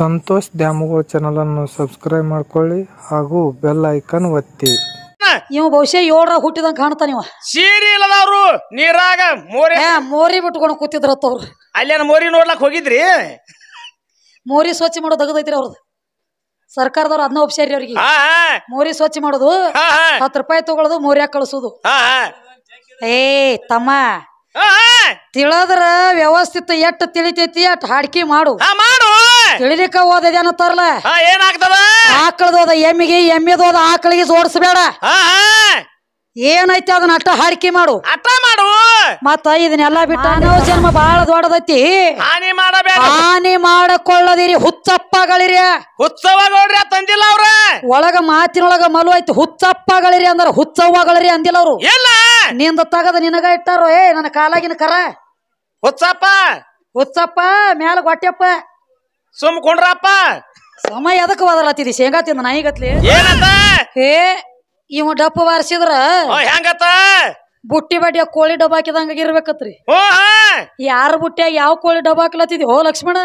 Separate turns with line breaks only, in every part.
ಸಂತೋಷ್ ದ್ಯಾಮುಗಳ ಅನ್ನು ಸಬ್ಸ್ಕ್ರೈಬ್ ಮಾಡ್ಕೊಳ್ಳಿ ಹಾಗೂ ಬೆಲ್ ಐಕನ್ ಒತ್ತಿ
ಇವ ಬಹುಶಃ ಏಳರ ಹುಟ್ಟಿದಂಗ ಕಾಣ್ತಾನ ಇವ ಸೀರಿ ಇಲ್ಲದವ್ರು ನೀರಾಗ ಮೋರಿ ಮೋರಿ ಬಿಟ್ಕೊಂಡು ಕೂತಿದ್ರತ್ತ ಅವ್ರು ಅಲ್ಲೇನ ಮೋರಿ ನೋಡ್ಲಕ್ ಹೋಗಿದ್ರಿ ಮೋರಿ ಸ್ವಚ್ಛ ಮಾಡೋದು ತೆಗದೈತ್ರಿ ಅವ್ರದ್ದು ಸರ್ಕಾರದವ್ರು ಅದನ್ನ ಒಪ್ಸ್ಯಾರಿ ಅವ್ರಿಗೆ ಮೋರಿ ಸ್ವಚ್ಛ ಮಾಡೋದು ಹತ್ ರೂಪಾಯಿ ತಗೊಳ್ಳೋದು ಮೋರ್ಯಾಗ ಕಳಿಸೋದು ಏ ತಮ್ಮ ತಿಳದ್ರ ವ್ಯವಸ್ಥಿತ ಎಟ್ ತಿಳಿತೈತಿ ಅಟ್ ಹಾಡ್ಕಿ ಮಾಡು ಮಾಡು ತಿಳಿಲಿಕ್ಕ ಓದದೆ ಅನ್ನತ್ತಾರಲ್ಲ ಹಾ ಏನಾಗ್ತದ ಆಕಳದೋದ ಎಮ್ಮಿಗೆ ಎಮ್ಮಿದೋದ ಆಕಳಿಗೆ ಜೋಡಿಸ್ಬೇಡ ಏನೈತಿ ಅದನ್ನ ಅಟ್ಟ ಹಾಡಿಕೆ ಮಾಡು ಅಟ್ಟ ಮಾಡು ಮತ್ತ ಇದನ್ನೆಲ್ಲ ಬಿಟ್ಟ ಮಾನವ ಜನ್ಮ ಬಹಳ ದೊಡ್ಡದೈತಿ ಹಾನಿ ಮಾಡಬೇಡ ಹಾನಿ ಮಾಡಕೊಳ್ಳದಿರಿ ಹುಚ್ಚಪ್ಪಗಳಿರಿ ನೋಡ್ರಿ ತಂದಿಲ್ಲ ಅವ್ರ ಒಳಗ ಮಾತಿನೊಳಗ ಮಲು ಐತಿ ಹುಚ್ಚಪ್ಪಗಳಿರಿ ಅಂದ್ರ ಹುಚ್ಚವ್ವಗಳಿರಿ ಅಂದಿಲ್ಲ ಅವರು ಇಲ್ಲ ನಿಂದ ತಗದ ನಿನಗ ಇಟ್ಟಾರೋ ಏ ನನ್ನ ಕಾಲಾಗಿನ ಕರ ಹುಚ್ಚಪ್ಪ ಹುಚ್ಚಪ್ಪ ಮ್ಯಾಲ ಗೊಟ್ಟಪ್ಪ ಸುಮ್ಕೊಂಡ್ರಪ್ಪ ಸಮಯ ಅದಕ್ಕೆ ಬದಲತ್ತಿದಿ ಶೇಂಗಾ ತಿಂದ ನಾಯಿಗತ್ಲಿ ಏ ಹೇ ಇವ ಡಪ್ಪ ಬಾರಿಸಿದ್ರ ಹೆಂಗತ್ತ ಬುಟ್ಟಿ ಬಡ್ಡಿಯ ಕೋಳಿ ಡಬ್ಬ ಹಾಕಿದಂಗ ಇರ್ಬೇಕತ್ರಿ ಯಾರ ಬುಟ್ಟಿಯಾಗ ಯಾವ ಕೋಳಿ ಡಬ್ಬ ಹಾಕ್ಲತ್ತಿದಿ ಓ ಲಕ್ಷ್ಮಣ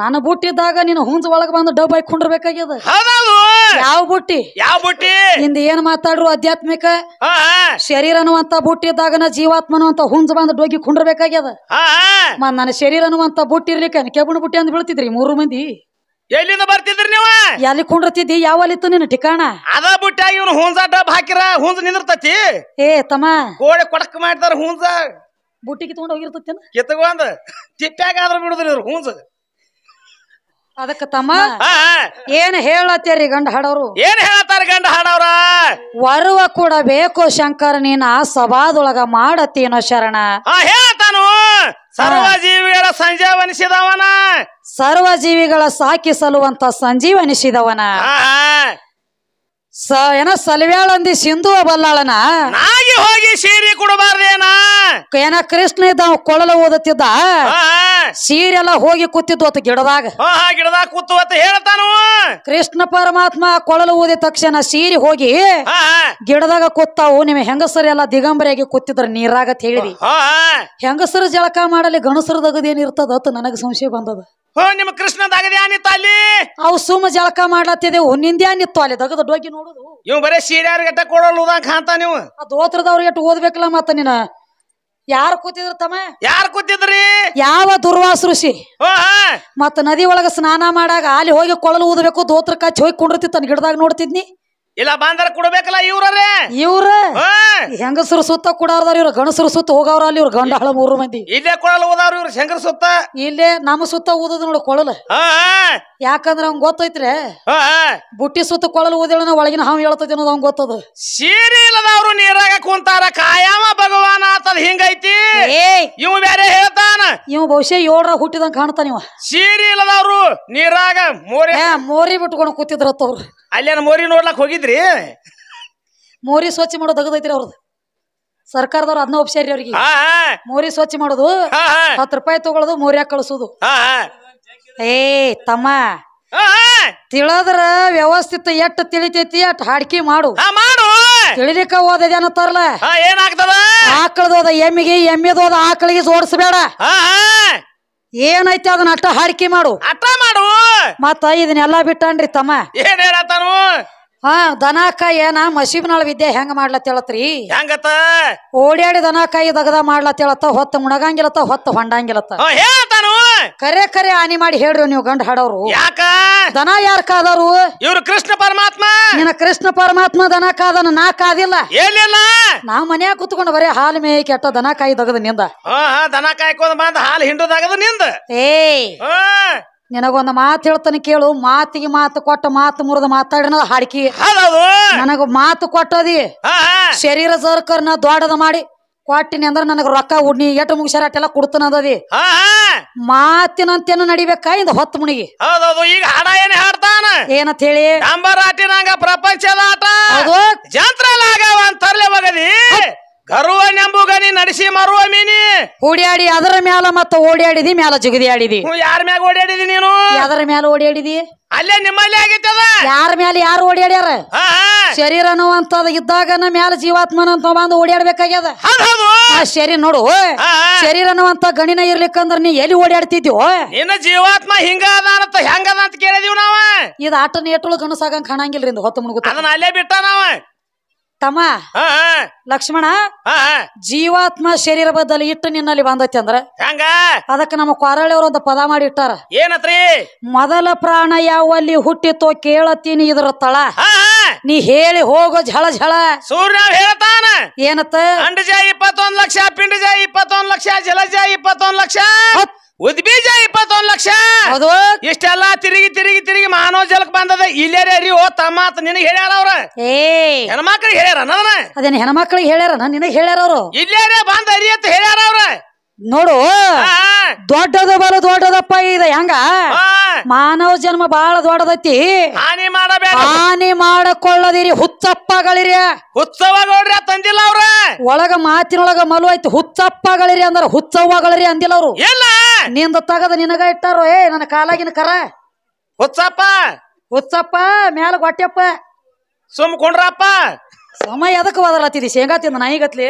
ನನ್ನ ಬುಟ್ಟಿದ್ದಾಗ ನೀನು ಹುಂಜ ಒಳಗ ಬಂದು ಡಬ್ ಹಾಕೊಂಡಿರ್ಬೇಕಾಗ್ಯದ ಯಾವ ಬುಟ್ಟಿ ಯಾವ ಬುಟ್ಟಿ ನಿಂದ ಏನ್ ಮಾತಾಡ್ರು ಆಧ್ಯಾತ್ಮಿಕ ಶರೀರ ಅನ್ನುವಂತ ಬುಟ್ಟಿ ಇದ್ದಾಗನ ಜೀವಾತ್ಮ ಅನ್ನುವಂತ ಹುಂಜ ಬಂದು ಡೋಗಿ ಕುಂಡಿರ್ಬೇಕಾಗ್ಯದ ಮತ್ ನನ್ನ ಶರೀರ ಅನ್ನುವಂತ ಬುಟ್ಟಿ ಇರ್ಲಿಕ್ಕೆ ಕೆಬಣ ಬುಟ್ಟಿ ಅಂತ ಬೀಳ್ತಿದ್ರಿ ಮೂರು ಮಂದಿ ಎಲ್ಲಿಂದ ಬರ್ತಿದ್ರಿ ನೀವು ಎಲ್ಲಿ ಕುಂಡಿರ್ತಿದ್ದಿ ಯಾವಲ್ಲಿತ್ತು ನಿನ್ನ ಠಿಕಾಣ ಅದ ಬುಟ್ಟಿ ಇವನು ಹುಂಜ ಡಬ್ ಹಾಕಿರ ಹುಂಜ್ ನಿಂದಿರ್ತತಿ ಏ ತಮ್ಮ ಗೋಡೆ ಕೊಡಕ್ ಮಾಡ್ತಾರ
ಹುಂಜ ಬುಟ್ಟಿಗೆ ತಗೊಂಡ್ ಹೋಗಿರ್ತತೇನ ಕಿತ್ತಗೊಂಡ್ ಆದ್ರ ಬಿಡುದ್ರಿ ಇವ್ರು ಹುಂಜ
ಅದಕ್ಕ ತಮ್ಮ ಏನ್ ಹೇಳತ್ತೀರಿ ಗಂಡ ಹಾಡೋರು ಏನ್ ಹೇಳತ್ತಾರ ಗಂಡ ಹಾಡವ್ರ ವರುವ ಕೂಡ ಬೇಕು ಶಂಕರ ನೀನ ಸಭಾದೊಳಗ ಮಾಡತ್ತೀನೋ ಶರಣ
ಹೇಳತಾನು ಸರ್ವ ಜೀವಿಗಳ ಸಂಜೀವನಿಸಿದವನ
ಸರ್ವ ಜೀವಿಗಳ ಸಾಕಿ ಸಲುವಂತ ಸಂಜೀವನಿಸಿದವನ ಸ ಏನ ಸಲವ್ಯಾಳ ಅಂದಿ ಸಿಂಧು ಬಲ್ಲಾಳನ ಹೋಗಿ
ಸೀರೆ ಕೊಡಬಾರ್ದೇನ
ಏನ ಕೃಷ್ಣ ಇದ್ದ ಕೊಳಲು ಕೊಳಲ ಓದತ್ತಿದ್ದ ಎಲ್ಲ ಹೋಗಿ ಕೂತಿದ್ದು ಅತ್ತ ಗಿಡದಾಗ ಗಿಡದಾಗ ಕೂತು ಅಂತ ಹೇಳ್ತಾನು ಕೃಷ್ಣ ಪರಮಾತ್ಮ ಕೊಳಲ ಓದಿದ ತಕ್ಷಣ ಸೀರೆ ಹೋಗಿ ಗಿಡದಾಗ ಕೂತಾವು ನಿಮ್ ಹೆಂಗಸರೆಲ್ಲ ಎಲ್ಲ ದಿಗಂಬರಿಯಾಗಿ ಕೂತಿದ್ರ ನೀರಾಗತ್ ಹೇಳಿ ಹೆಂಗಸರು ಜಳಕ ಮಾಡಲಿ ಗಣಸರು ದಗದೇನಿರ್ತದ ನನಗ ಸಂಶಯ ಬಂದದ ಹೋ
ನಿಮ್ಮ ಕೃಷ್ಣ ನಿತ್ತ ಅಲ್ಲಿ
ಅವು ಸುಮ್ಮ ಜಳಕ ಮಾಡ್ಲತ್ತಿದೆವು ನಿಂದ್ಯಾ ನಿತ್ತು ಅಲ್ಲಿ ದಗದ ಡೋಗಿ ನೋಡುದು ಇವ್ ಬರೇ ಸೀರ್ಯಾರ್ ಗಟ್ಟ ನೀವು ಆ ದೋತ್ರದವ್ರಿಗೆ ಓದ್ಬೇಕಲ್ಲ ಮತ್ತ ನೀನ ಯಾರು ಕೂತಿದ್ರು ತಮ್ಮ ಯಾರು ಕೂತಿದ್ರಿ ಯಾವ ದುರ್ವಾಸ ಋಷಿ ಮತ್ತ ನದಿ ಒಳಗ ಸ್ನಾನ ಮಾಡಾಗ ಅಲ್ಲಿ ಹೋಗಿ ಕೊಳಲು ಊದಬೇಕು ದೋತ್ರ ಕಚ್ಚಿ ಹೋಗಿ ಕುಂಡಿರ್ತಿ ಗಿಡದಾಗ ನೋಡ್ತಿದ್ನಿ ಇಲ್ಲ ಬಾಂಧರ ಕೊಡ್ಬೇಕಲ್ಲ ಇವ್ರೇ ಇವ್ರ ಹೆಂಗಸರು ಸುತ್ತ ಕೊಡಾರ್ದಾರ ಇವ್ರ ಗಣಸರು ಸುತ್ತ ಹೋಗವ್ರ ಅಲ್ಲಿ ಇವ್ರ ಗಂಡ ಹಳ ಮೂರು ಮಂದಿ ಇಲ್ಲೇ ಕೊಳಲ್ ಓದವ್ರ ಇವ್ರ ಶಂಕರ ಸುತ್ತ ಇಲ್ಲೇ ನಮ್ಮ ಸುತ್ತ ನೋಡಿ ನೋಡ ಕೊಳಲ್ ಯಾಕಂದ್ರ ಅವ್ ಗೊತ್ತೈತ್ರಿ ಬುಟ್ಟಿ ಸುತ್ತ ಕೊಳಲ್ ಓದಿಲ್ಲ ಒಳಗಿನ ಹಾವ್ ಹೇಳ್ತದೆ ಅನ್ನೋದು ಅವ್ನ್ ಗೊತ್ತದ ಸೀರೆ ಇಲ್ಲದವ್ರು ನೀರಾಗ ಕುಂತಾರ ಕಾಯಾಮ ಭಗವಾನ ಆತದ ಹಿಂಗೈತಿ ಇವ್ ಬೇರೆ ಹೇಳ್ತಾನ ಇವ್ ಬಹುಶಃ ಏಳರ ಹುಟ್ಟಿದಂಗ ಕಾಣ್ತಾನ ಇವ ಸೀರೆ ಇಲ್ಲದವ್ರು ನೀರಾಗ ಮೋರಿ ಮೋರಿ ಬಿಟ್ಕೊಂಡು ಕೂತಿದ್ರತ್ತವ್ರು ಅಲ್ಲೇನ ಮೋರಿ ನೋಡ್ಲಕ್ ಹೋಗಿದ್ರಿ ಮೋರಿ ಸ್ವಚ್ಛ ಮಾಡೋದು ತೆಗೆದೈತ್ರಿ ಅವ್ರದ್ದು ಸರ್ಕಾರದವ್ರು ಅದನ್ನ ಒಪ್ಸ್ಯಾರಿ ಅವ್ರಿಗೆ ಹಾ ಮೋರಿ ಸ್ವಚ್ಛ ಮಾಡೋದು ಹತ್ತು ರೂಪಾಯಿ ತಗೊಳ್ಳೋದು ಮೋರಿಯಾಗ ಕಳಿಸೋದು ಹಾ ಏ ತಮ್ಮ ಹಾ ವ್ಯವಸ್ಥಿತ ಎಟ್ ತಿಳಿತೈತಿ ಅಟ್ ಹಾಡ್ಕಿ ಮಾಡು ಹಾ ಮಾಡು ತಿಳಿಲಿಕ್ಕ ಓದಿದೆ ಅನ್ನತ್ತಾರಲ್ಲ ಹಾ ಏನಾಗ್ತದ ಆಕಳದೋದ ಎಮ್ಮಿಗೆ ಎಮ್ಮೆದೋದ ಆಕಳಿಗೆ ಜೋಡಿಸ್ಬೇಡ ಹಾ ಹಾ ಏನೈತಿ ಅದನ್ನ ಅಟ್ಟ ಹಾಡ್ಕಿ ಮಾಡು ಅಟ್ಟ ಮಾಡು ಮತ್ತ ಇದನ್ನೆಲ್ಲಾ ಬಿಟ್ಟನ್ರಿ ತಮ್ಮ ಏನ್ ಹಾ ದನಕಾಯಿ ಏನ ಮಸೀಬ್ನಾಳ ವಿದ್ಯೆ ಹೆಂಗ ಮಾಡ್ಲತ್ತೇಳತ್ರಿ ಹೆಂಗತ್ತ ಓಡ್ಯಾಡಿ ದನಕಾಯಿ ದಗದ ಮಾಡ್ಲತ್ತೇಳತ್ತ ಹೊತ್ತ ಮುಣಗಂಗಿಲತ್ತ ಹೊತ್ತ ಹೊಂಡಂಗಿಲತ್ತ ಕರೆ ಕರೆ ಆನಿ ಮಾಡಿ ಹೇಳ್ರಿ ನೀವು ಗಂಡ ಹಾಡೋರು ಯಾಕ ದನ ಯಾರ ಕಾದವ್ರು
ಇವ್ರು ಕೃಷ್ಣ ಪರಮಾತ್ಮ
ನಿನ್ನ ಕೃಷ್ಣ ಪರಮಾತ್ಮ ದನ ಕಾದನ ನಾ ಕಾದಿಲ್ಲ ಎಲ್ಲಿಲ್ಲ ನಾವ್ ಮನ್ಯಾಗ ಕುತ್ಕೊಂಡು ಬರೀ ಹಾಲು ಮೇಯ್ ಕೆಟ್ಟ ದನಕಾಯಿ ದಗದ ನಿಂದ ದನಕಾಯಿ ಹಾ ದನ ಕಾಯ್ಕೊಂಡ್ ಹಾಲು ನಿಂದ ಏ ನಿನಗೊಂದು ಮಾತು ಹೇಳ್ತಾನೆ ಕೇಳು ಮಾತಿಗೆ ಮಾತು ಕೊಟ್ಟ ಮಾತು ಮುರಿದ ಮಾತಾಡಿನ ಹಾಡ್ಕಿ ನನಗ ಮಾತು ಕೊಟ್ಟದಿ ಶರೀರ ಸರ್ಕರ್ನ ದೊಡ್ಡದ ಮಾಡಿ ಕೊಟ್ಟಿನಿ ಅಂದ್ರ ನನಗ ರೊಕ್ಕ ಉಡ್ನಿ ಎಟ್ಟು ಮುಗಿಸ್ಯಾರ ಅಟ್ಟೆಲ್ಲ ಕುಡ್ತನದದಿ ಮಾತಿನಂತೇನು ನಡಿಬೇಕಾ ಇಂದ ಹೊತ್ತು ಮುಣಿಗಿ ಈಗ ಹಾಡ ಹಾಡ್ತಾನ ಏನಂತ ಹೇಳಿ ಅಂಬರಾಟಿನಾಗ ಪ್ರಪಂಚದ
ಆಟ ಅದು ಜಂತ್ರ ಲಾಗವ ಅಂತರ್ಲೆ ಮಗದಿ ಕರುವ ನಡೆಸಿ ಮರುವ ಮೀನಿ ಓಡಿಯಾಡಿ ಅದರ
ಮ್ಯಾಲ ಮತ್ತ ಓಡಿಯಾಡಿದಿ ಮ್ಯಾಲ ಜಿಗದಿ ಆಡಿದಿ
ಯಾರ ಮ್ಯಾಲ ಓಡಾಡಿದಿ
ನೀನು ಅದರ ಮ್ಯಾಲ ಓಡಿಯಾಡಿದಿ
ಅಲ್ಲೇ ನಿಮ್ಮಲ್ಲಿ ಆಗಿತ್ತದ ಯಾರ ಮ್ಯಾಲ ಯಾರು ಓಡಿಯಾಡ್ಯಾರ
ಶರೀರ ಅನ್ನುವಂತದ ಇದ್ದಾಗನ ಮ್ಯಾಲ ಜೀವಾತ್ಮನ ಅಂತ ಬಂದು ಓಡ್ಯಾಡ್ಬೇಕಾಗ್ಯದ ಶರೀರ ನೋಡು ಶರೀರ ಅನ್ನುವಂತ ಗಣಿನ ಇರ್ಲಿಕ್ಕಂದ್ರ ನೀ ಎಲ್ಲಿ ಓಡಾಡ್ತಿದ್ಯೋ
ನಿನ್ನ ಜೀವಾತ್ಮ ಹಿಂಗ ಅದ ಅಂತ ಹೆಂಗದ ಅಂತ
ಕೇಳಿದೀವಿ ನಾವ ಇದು ನೀಟ್ ಎಟ್ಟಳು ಗಣಸಾಗಂಗ್ ಕಾಣಂಗಿಲ್ರಿ ಹೊತ್ತು ಮುಣಗುತ್ತ ಅದನ್ನ ಅಲ್ಲೇ ಬಿಟ್ಟ ನಾವ ತಮ್ಮ ಲಕ್ಷ್ಮಣ ಜೀವಾತ್ಮ ಶರೀರ ಬದಲು ಇಟ್ಟು ನಿನ್ನಲ್ಲಿ ಬಂದೈತಿ ಅಂದ್ರ ಹಂಗ ಅದಕ್ಕೆ ನಮ್ಮ ಕೊರಳಿಯವರು ಒಂದು ಪದ ಮಾಡಿ ಇಟ್ಟಾರ ಏನತ್ರಿ ಮೊದಲ ಪ್ರಾಣ ಯಾವಲ್ಲಿ ಹುಟ್ಟಿತೋ ಕೇಳತ್ತೀನಿ ಇದ್ರ ತಳ ನೀ ಹೇಳಿ ಹೋಗೋ ಝಳ ಝಳ ಸೂರ್ಯ ಹೇಳತಾನ ಏನತ್ತ
ಅಂಡಜ ಇಪ್ಪತ್ತೊಂದು ಲಕ್ಷ ಪಿಂಡಜ ಇಪ್ಪತ್ತೊಂದು ಲಕ್ಷ ಜಲಜ ಇಪ್ಪತ್ತೊಂದು ಲಕ್ಷ ಉದ್ಬೀಜ ಇಪ್ಪತ್ತೊಂದು ಲಕ್ಷ ಹೌದು ಇಷ್ಟೆಲ್ಲ ತಿರುಗಿ ತಿರುಗಿ ತಿರುಗಿ ಮಾನವ ಜಲಕ್ ಬಂದದ ಇಲ್ಲೇರೇ ರೀ ಓ ತಮ್ಮ ಅಂತ ನಿನಗೆ ಹೇಳ್ಯಾರ ಅವ್ರ
ಏ ಹೆಣ್ಮಕ್ಳಿಗೆ ಹೇಳ್ಯಾರ ನನ್ನ ಹೆಣ್ಮಕ್ಳಿಗೆ ಹೇಳ್ಯಾರ ನಿನಗೆ ಹೇಳ್ಯಾರ ಅವರು ಇಲ್ಲೇರೇ ಬಂದ ಅರಿ ಅಂತ ಹೇಳ್ಯಾರ ಅವ್ರ ನೋಡು ದೊಡ್ಡದ ಬಲು ದೊಡ್ಡದಪ್ಪ ಇದೆ ಹೆಂಗ ಮಾನವ ಜನ್ಮ ಬಹಳ ದೊಡ್ಡದೈತಿ ಹಾನಿ ಮಾಡಬೇಡ ಹಾನಿ ಮಾಡಕೊಳ್ಳದಿರಿ ಹುಚ್ಚಪ್ಪಗಳಿರಿ ಹುಚ್ಚವ್ವಗಳ್ರಿ ತಂದಿಲ್ಲ ಅವ್ರ ಒಳಗ ಮಾತಿನೊಳಗ ಮಲು ಐತಿ ಹುಚ್ಚಪ್ಪಗಳಿರಿ ಅಂದ್ರ ಹುಚ್ಚವ್ವಗಳಿರಿ ಅಂದಿಲ್ಲ ಅವರು ಇಲ್ಲ ನಿಂದ ತಗದ ನಿನಗ ಇಟ್ಟಾರೋ ಏ ನನ್ನ ಕಾಲಾಗಿನ ಕರ ಹುಚ್ಚಪ್ಪ ಹುಚ್ಚಪ್ಪ ಮ್ಯಾಲ ಹೊಟ್ಟೆಪ್ಪ ಸುಮ್ ಕುಂಡ್ರಪ್ಪ ಸಮಯ ಎದಕ್ಕೆ ಬದಲಾತಿದಿ ಶೇಂಗಾ ತಿಂದ ನಾಯಿಗತ್ಲಿ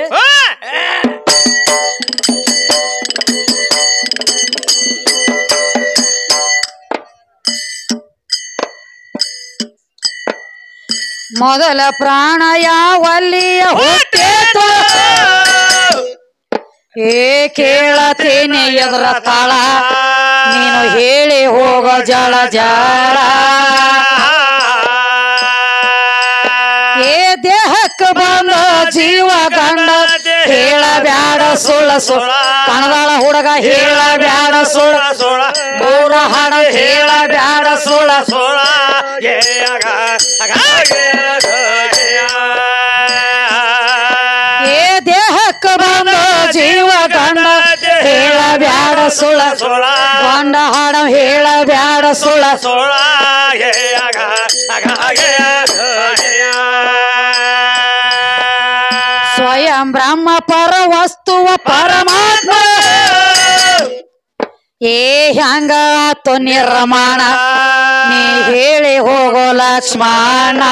ಮೊದಲ ಪ್ರಾಣ ಯಾವಲ್ಲಿಯ ಏ ಕೇಳತೇನೆ ಎದ್ರ ತಾಳ ನೀನು ಹೇಳಿ ಹೋಗ ಜಳ ಜಾಳ ಏ ದೇಹಕ್ಕೆ ಬಂದ ಜೀವ ಗಂಡ ಹೇಳಬ್ಯಾಡ ಸುಳ ಸುಳ ಕಣದಾಳ ಹುಡುಗ ಹೇಳಬ್ಯಾಡ ಸುಳ ಸುಳ ಗೌರ ಹಾಡ ಹೇಳಬ್ಯಾಡ ಸುಳ ಸುಳ ಬ್ಯಾಡ ಸುಳ ಸುಳ ಗೊಂಡ ಹಾಡ ಹೇಳ ಬ್ಯಾಡ ಸುಳ ಸುಳ ಸ್ವಯಂ ಬ್ರಹ್ಮ ಪರ ವಸ್ತುವ ಪರಮಾತ್ಮ ಏ ಹ್ಯಾಂಗ ಆತು ನಿರ್ಮಾಣ ನೀ ಹೇಳಿ ಹೋಗೋ ಲಕ್ಷ್ಮಣ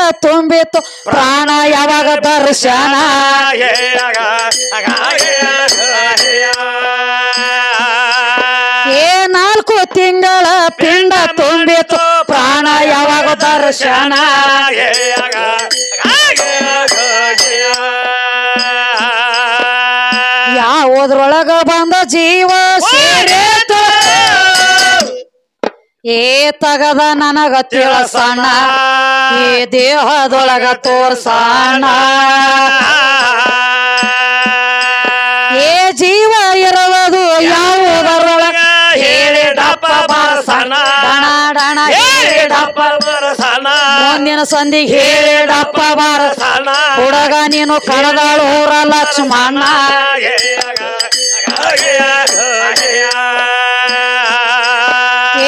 ತುಂಡ ತುಂಬಿತ್ತು ಪ್ರಾಣ ಯಾವಾಗ ದರ್ಶನ ಏ ನಾಲ್ಕು ತಿಂಗಳ ಪಿಂಡ ತುಂಬಿತ್ತು ಪ್ರಾಣ ಯಾವಾಗ ದರ್ಶನ ಯಾವುದ್ರೊಳಗ ಬಂದ ಜೀವ ಸೇರೇತು ಏ ತಗದ ನನಗ ತಿಳಸಣ್ಣ ಈ ದೇಹದೊಳಗ ತೋರ್ಸಾಣ ಏ ಜೀವ ಇರುವುದು ಯಾವುದರೊಳಗ ಹೇಳಿ ಡಪ್ಪ ಬಾರಸಣ ಡಣ ಹೇಳಿ ಡಪ್ಪ ಬಾರಸಣ ಮುಂದಿನ ಸಂದಿಗೆ ಹೇಳಿ ಡಪ್ಪ ಬಾರಸಣ ಹುಡುಗ ನೀನು ಕಳೆದಾಳು ಊರ ಲಕ್ಷ್ಮಣ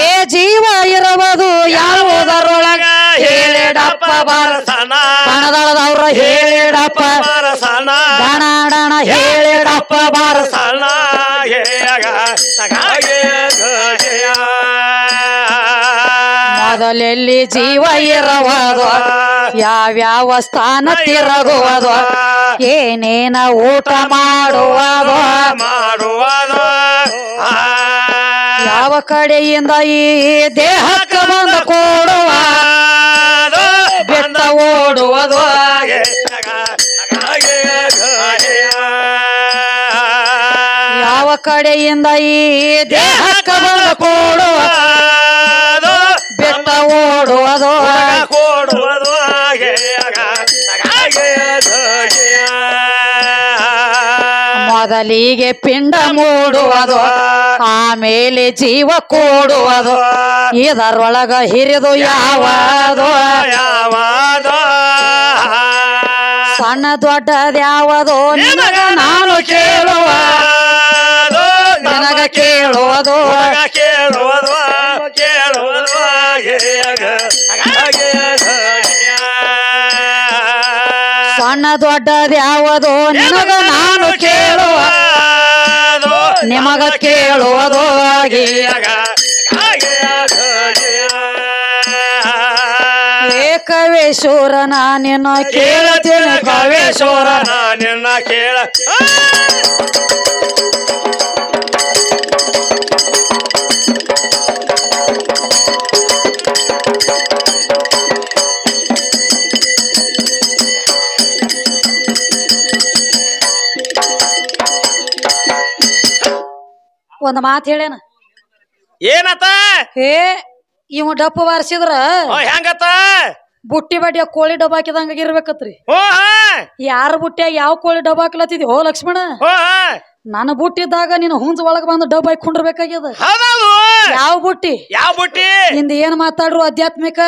ಏ ಜೀವ ಇರುವುದು ಯಾವ ಹೇಳಪ್ಪ ಬಾರಸನ ಬಣದಳದವ್ರ ಹೇಳಪ್ಪ ಬಾರಸನ ಬಣಡಣ ಹೇಳಪ್ಪ ಬಾರಸನ ಮೊದಲೆಲ್ಲಿ ಜೀವ ಇರಬಹುದು ಯಾವ್ಯಾವ ಸ್ಥಾನ ತಿರಗುವುದು ಏನೇನ ಊಟ ಮಾಡುವುದು
ಮಾಡುವುದು
ಯಾವ ಕಡೆಯಿಂದ ಈ ದೇಹಕ್ಕೆ ಬಂದು ಕೊಡುವ ಬೆಟ್ಟ ಓಡುವುದು ಯಾವ ಕಡೆಯಿಂದ ಈ ದೇಹ ಕಮಲ ಕೂಡುವ ಬೆಟ್ಟ ಓಡುವುದು ಮೊದಲಿಗೆ ಪಿಂಡ ಮೂಡುವುದು ಆಮೇಲೆ ಜೀವ ಕೂಡುವುದು ಇದರೊಳಗ ಹಿರಿದು ಯಾವದು
ಯಾವದು
ಸಣ್ಣ ದೊಡ್ಡದ್ಯಾವದು ನಿನಗ ನಾನು ಕೇಳುವ ನನಗ ಕೇಳುವುದು ಕೇಳುವುದು
ಕೇಳುವುದು
ದೊಡ್ಡದ್ಯಾವದು ನಿಮಗ ನಾನು ಕೇಳುವ ನಿಮಗ ಕೇಳುವುದು ಕವೇಶ್ವರ ನಾನಿನ್ನ ಕೇಳತೇನೆ ಕವೇಶ್ವರ
ನಾನಿನ್ನ ಕೇಳ
ಒಂದ್ ಮಾತು ಹೇಳೇನ ಏನತ ಏ ಇವ ಡಪ್ಪು ಬಾರಿಸಿದ್ರ ಹೆಂಗತ ಬುಟ್ಟಿ ಬಡ್ಡಿಯ ಕೋಳಿ ಡಬ್ಬ ಹಾಕಿದಂಗ ಇರ್ಬೇಕತ್ರಿ ಯಾರ ಬುಟ್ಟಿಯಾಗ ಯಾವ ಕೋಳಿ ಡಬ್ಬ ಹಾಕ್ಲತ್ತಿದ್ ಓ ಲಕ್ಷ್ಮಣ ನನ್ನ ಬುಟ್ಟಿದ್ದಾಗ ನೀನು ಹುಂಜ ಒಳಗ್ ಬಂದು ಡಬ್ಬ ಹಾಕೊಂಡಿರ್ಬೇಕಾಗ್ಯದ ಯಾವ ಬುಟ್ಟಿ ಯಾವ ಬುಟ್ಟಿ ನಿಂದ ಏನ್ ಮಾತಾಡ್ರು ಆಧ್ಯಾತ್ಮಿಕ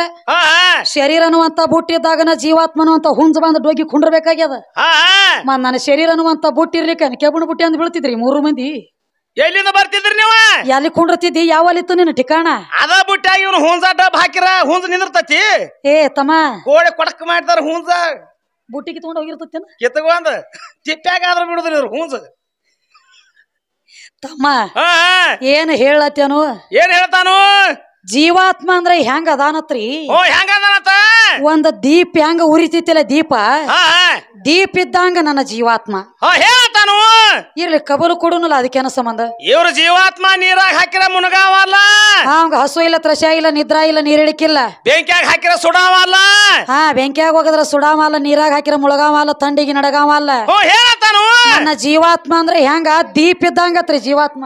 ಶರೀರ ಅನ್ನುವಂತ ಬುಟ್ಟಿದ್ದಾಗ ಇದ್ದಾಗನ ಅಂತ ಹುಂಜ್ ಹುಂಜ ಬಂದು ಡೋಗಿ ಕುಂಡಿರ್ಬೇಕಾಗ್ಯದ ಮತ್ ನನ್ನ ಶರೀರ ಅನ್ನುವಂತ ಬುಟ್ಟಿ ಇರ್ಲಿಕ್ಕೆ ಕೆಬ್ಬಣ ಬುಟ್ಟಿ ಅಂತ ಬೀಳ್ತಿದ್ರಿ ಮೂರು ಮಂದಿ ಎಲ್ಲಿಂದ ಬರ್ತಿದ್ರಿ ನೀವ ಎಲ್ಲಿ ಕುಂಡ್ರತಿದ್ದಿ ಯಾವಲ್ಲಿತ್ತು ನಿನ್ನ ಠಿಕಾಣ ಅದ ಬಿಟ್ಟಾಗ ಇವನು ಹುಂಜ ಡಬ್ ಹಾಕಿರ ಹುಂಜ ನಿಂದಿರ್ತತಿ ಏ ತಮ್ಮ ಗೋಡೆ ಕೊಡಕ್
ಮಾಡ್ತಾರ ಹುಂಜ ಬುಟ್ಟಿಗೆ ತಗೊಂಡ್ ಹೋಗಿರ್ತತೇನ ಕಿತ್ತಗೊಂದ ತಿಪ್ಪ್ಯಾಗ ಆದ್ರ ಬಿಡುದ್ರಿ ಹುಂಜ
ತಮ್ಮ ಏನ್ ಹೇಳತ್ತೇನು ಏನ್ ಹೇಳ್ತಾನು ಜೀವಾತ್ಮ ಅಂದ್ರೆ ಹೆಂಗ ಅದಾನತ್ರಿ ಓ ಹೆಂಗ ಅದಾನತ್ತ ಒಂದ್ ದೀಪ ಹೆಂಗ ಉರಿತಿತ್ತಿಲ್ಲ ದೀಪ ಹಾ ದೀಪ ಇದ್ದಂಗ ನನ್ನ ಜೀವಾತ್ಮ ಹಾ ಹೇಳ್ತಾನು ಇರ್ಲಿ ಕಬಲು ಕೊಡುನಲ್ಲ ಅದಕ್ಕೇನ ಸಂಬಂಧ ಇವ್ರ ಜೀವಾತ್ಮ ನೀರಾಗ ಹಾಕಿರ ಮುನಗಾವಲ್ಲ ಹಾ ಹಸು ಇಲ್ಲ ತ್ರಶ ಇಲ್ಲ ನಿದ್ರ ಇಲ್ಲ ನೀರಿಳಿಕಿಲ್ಲ
ಬೆಂಕಿಯಾಗ ಹಾಕಿರ ಸುಡಾವಲ್ಲ
ಹಾ ಬೆಂಕಿಯಾಗ ಹೋಗದ್ರ ಸುಡಾವಲ್ಲ ನೀರಾಗ ಹಾಕಿರ ಮುಳಗಾವಲ್ಲ ತಂಡಿಗೆ ನಡಗಾವಲ್ಲ ನನ್ನ ಜೀವಾತ್ಮ ಅಂದ್ರೆ ಹೆಂಗ ದೀಪ್ ಇದ್ದಂಗತ್ರಿ ಜೀವಾತ್ಮ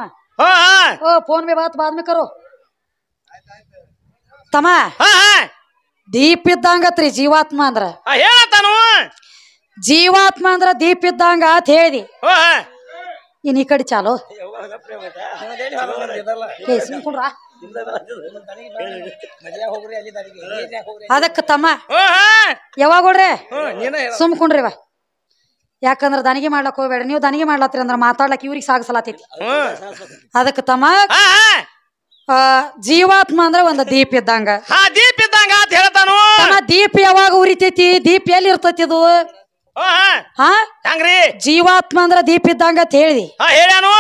ಓ ಫೋನ್ ಮೇ ಬಾತ್ ಬಾದ್ಮೆ ಕರೋ ತಮ್ಮ ದೀಪ್ ಇದ್ದಂಗತ್ರಿ ಜೀವಾತ್ಮ ಅಂದ್ರ ಜೀವಾತ್ಮ ಅಂದ್ರ ದೀಪ್ ಇದ್ದಂಗ ಅಂತ ಹೇಳಿ ಇನ್ ಈ ಕಡೆ ಚಾಲೋ
ಕುಂಡ್ರಾ ಅದಕ್ಕೆ ತಮ್ಮ
ಯಾವಾಗ ಹೊಡ್ರಿ ಸುಮ್ ಕುಂಡ್ರಿವ ಯಾಕಂದ್ರ ದನಿಗೆ ಮಾಡ್ಲಕ್ ಹೋಗ್ಬೇಡ ನೀವು ದನಿಗೆ ಮಾಡ್ಲತ್ರಿ ಅಂದ್ರ ಮಾತಾಡ್ಲಕ್ ಇವ್ರಿಗೆ ಸಾಗಿಸಲಾತೈತಿ ಅದಕ್ಕೆ ತಮ್ಮ ಜೀವಾತ್ಮ ಅಂದ್ರ ಒಂದ್ ದೀಪ ಇದ್ದಂಗ ದೀಪ ಇದ್ದಂಗ ಅಂತ ದೀಪ ಯಾವಾಗ ಉರಿತೈತಿ ದೀಪ ಎಲ್ಲಿ ಇರ್ತೈತಿ ಇದು ಹಾ ಜೀವಾತ್ಮ ಅಂದ್ರ ದೀಪ ಇದ್ದಂಗ ಅಂತ ಹೇಳಿದಿ ಹೇಳ್ಯಾನು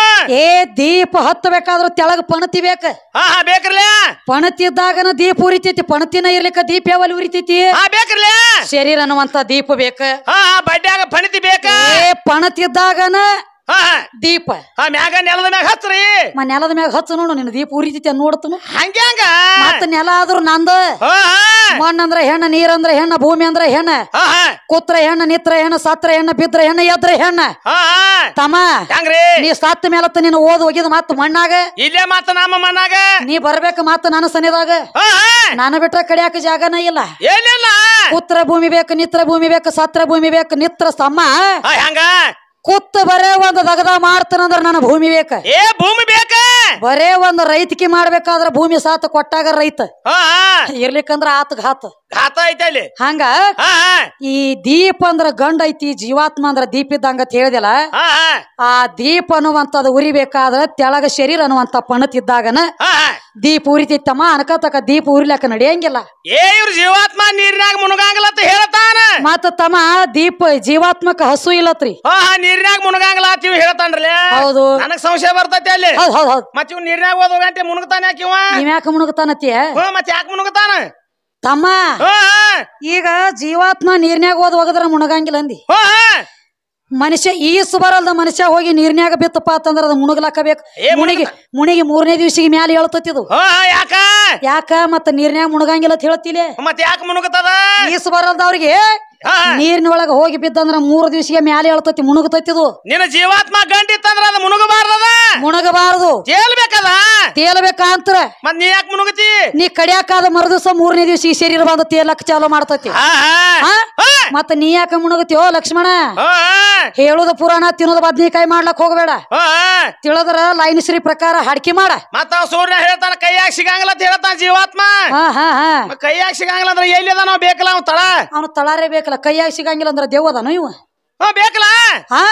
ಏ ದೀಪ ಹತ್ತಬೇಕಾದ್ರು ತೆಳಗ ಪಣತಿ ಬೇಕ ಹಾ ಹಾ ಬೇಕ್ರಲ್ಲ ಪಣತಿ ಇದ್ದಾಗನ ದೀಪ ಉರಿತೈತಿ ಪಣತಿನ ಇರ್ಲಿಕ್ಕ ದೀಪ ಯಾವಲ್ಲಿ ಉರಿತೈತಿ ಹಾ ಬೇಕ್ರಲ್ಲ ಶರೀರ ಅನ್ನುವಂತ ದೀಪ ಬೇಕ ಹಾ ಬಡ್ಡ್ಯಾಗ ಪಣತಿ ಬೇಕ ಏ ಪಣತಿ ಇದ್ದಾಗನ ದೀಪ ಆ ಮ್ಯಾಗ ನೆಲದ ಮ್ಯಾಗ ಹಚ್ಚ್ರಿ ಮ ನೆಲದ ಮ್ಯಾಗ ಹಚ್ಚ ನೋಡು ನಿನ್ನ ದೀಪ ಉರಿತೈತಿ ನೋಡ್ತನು ಹಂಗ್ಯಾಂಗ ಮತ್ತ ನೆಲ ಆದ್ರೂ ನಂದ ಮಣ್ಣಂದ್ರ ಹೆಣ್ಣ ನೀರಂದ್ರ ಹೆಣ್ಣ ಭೂಮಿ ಅಂದ್ರ ಹೆಣ್ಣ ಕುತ್ರ ಹೆಣ್ಣ ನಿತ್ರ ಹೆಣ್ಣ ಸತ್ರ ಹೆಣ್ಣ ಬಿದ್ರ ಹೆಣ್ಣ ಎದ್ರ ಹೆಣ್ಣ ತಮ್ಮ ನೀ ಸತ್ತ ಮೇಲತ್ತ ನೀನು ಓದ್ ಹೋಗಿದ್ ಮತ್ತ ಮಣ್ಣಾಗ ಇಲ್ಲೇ ಮತ್ತ ನಮ್ಮ ಮಣ್ಣಾಗ ನೀ ಬರ್ಬೇಕ ಮತ್ತ ನನ್ನ ಸನಿದಾಗ ನಾನು ಬಿಟ್ರ ಕಡಿಯಾಕ ಜಾಗನ ಇಲ್ಲ ಏನಿಲ್ಲ ಕುತ್ರ ಭೂಮಿ ಬೇಕು ನಿತ್ರ ಭೂಮಿ ಬೇಕು ಸತ್ರ ಭೂಮಿ ಬೇಕು ನಿತ್ರ ಸಮ್ಮ ಹಂಗ ಕೊತ್ತ ಬರೇ ಒಂದು ದಗದ ಮಾಡ್ತಾನಂದ್ರ ನನ್ನ ಭೂಮಿ ಬೇಕ ಏ ಭೂಮಿ ಬೇಕ ಬರೇ ಒಂದು ರೈತಕಿ ಮಾಡ್ಬೇಕಾದ್ರ ಭೂಮಿ ಸಾತು ಕೊಟ್ಟಾಗ ರೈತ ಇರ್ಲಿಕ್ಕಂದ್ರ ಆತ ಘಾತ ಘಾತ ಐತೆ ಅಲ್ಲಿ ಹಂಗ ಈ ದೀಪ ಅಂದ್ರ ಗಂಡ ಐತಿ ಜೀವಾತ್ಮ ಅಂದ್ರ ದೀಪ ಇದ್ದಂಗ ಅಂತ ಹೇಳಿದೆಲ್ಲ ಆ ದೀಪ ಅನ್ನುವಂಥದ್ದು ಉರಿಬೇಕಾದ್ರ ತೆಳಗ ಶರೀರ ಅನ್ನುವಂಥ ಪಣತ್ ಇದ್ದಾಗನ ದೀಪ ಉರಿತಿತ್ತಮ್ಮ ಅನ್ಕೋತಕ ದೀಪ ಉರಿಲಕ್ಕ ನಡೆಯಂಗಿಲ್ಲ ಏ ಇವ್ರ ಜೀವಾತ್ಮ ನೀರಿನಾಗ ಮುಣಗಂಗಿಲ್ಲ ಅಂತ ಹೇಳ್ತಾನ ಮತ್ತ ತಮ್ಮ ದೀಪ ಜೀವಾತ್ಮಕ ಹಸು ಇಲ್ಲತ್ರಿ ಹಾ ನೀರಿನಾಗ ಮುಣಗಂಗಿಲ್ಲ ಅಂತ ಇವ್ ಹೇಳ್ತಾನ್ರಲೇ ಹೌದು ನನಗ್ ಸಂಶಯ ಬರ್ತೈತಿ ಅಲ್ಲಿ
ಮತ್ ಇವ್ ನೀರಿನಾಗ ಹೋದ ಗಂಟೆ ಮುಣಗತಾನ ನೀವ್
ಯಾಕೆ ಹ್ಞೂ ಮತ್ ಯಾಕೆ ಮುಣಗತಾನ ತಮ್ಮ ಈಗ ಜೀವಾತ್ಮ ನೀರ್ನ್ಯಾಗ ಹೋದ್ ಹೋಗದ್ರ ಮುಣಗಂಗಿಲ್ಲ ಅಂದಿ ಮನುಷ್ಯ ಈಸು ಬರಲ್ದ ಮನುಷ್ಯ ಹೋಗಿ ನೀರ್ನ್ಯಾಗ ಬಿತ್ತಪ್ಪ ಅಂತಂದ್ರ ಅದು ಮುಣುಗ್ಲಾಕಬೇಕು ಮುಣಿಗೆ ಮುಣಿಗೆ ಮೂರನೇ ದಿವಸಿಗೆ ಮ್ಯಾಲ ಹೇಳ್ತತಿ ಯಾಕ ಯಾಕ ಮತ್ತ ನೀರಿನ್ಯಾಗ ಮುಣಗಂಗಿಲ್ಲ ಅಂತ ಹೇಳ್ತಿಲೆ ಮತ್ ಯಾಕ ಮುಣಗತದ ಈಸು ಬರಲ್ದ ಅವ್ರಿಗೆ ನೀರಿನ ಒಳಗ ಹೋಗಿ ಬಿದ್ದಂದ್ರ ಮೂರು ದಿವಸಿಗೆ ಮ್ಯಾಲೆ ಹೇಳ್ತತಿ ಮುಣಗತತ್ತಿದು ನಿನ್ನ ಜೀವಾತ್ಮ ಗಂಟಿತ್ತಂದ್ರ ಅದು ಮುಣಗಬಾರ್ದದ ಮುಣಗಬಾರದು ಜೇಲ್ ತೇಲ್ಬೇಕಂತ್ರ ಮತ್ ನೀ ಯಾಕೆ ಮುಣಗತಿ ನೀ ಕಡಿಯಾಕಾದ ಮೂರನೇ ದಿವಸ ಈ ಶರೀರ ಬಂದ ತೇಲಕ್ ಚಾಲು ಮಾಡ್ತತಿ ಹಾ ಮತ್ತ ನೀ ಯಾಕ ಮುಣಗತ್ಯೋ ಲಕ್ಷ್ಮಣ ಹೇಳುದ ಪುರಾಣ ತಿನ್ನೋದ ಬದ್ನಿಕಾಯಿ ಮಾಡ್ಲಕ್ ಹೋಗಬೇಡ ತಿಳದ್ರ ಲೈನ್ ಶ್ರೀ ಪ್ರಕಾರ ಹಾಡ್ಕಿ ಮಾಡ
ಮತ್ತ ಸೂರ್ಯ ಹೇಳ್ತಾನ ಕೈಯಾಗ ಸಿಗಂಗಿಲ್ಲ
ಅಂತ ಹೇಳ್ತಾನ ಜೀವಾತ್ಮ ಕೈಯಾಗ ಸಿಗಂಗಿಲ್ಲ ಅಂದ್ರೆ ಎಲ್ಲಿ ಅದ ನಾವು ಬೇಕಲ್ಲ ಅವ್ನ ತಳ ಅವನ ತಳಾರೇ ಬೇಕಲ್ಲ ಕೈಯಾಗ ಸಿಗಂಗಿಲ್ಲ ಅಂದ್ರೆ ದೇವದನ ಇವ ಬೇಕಲ್ಲ ಹಾ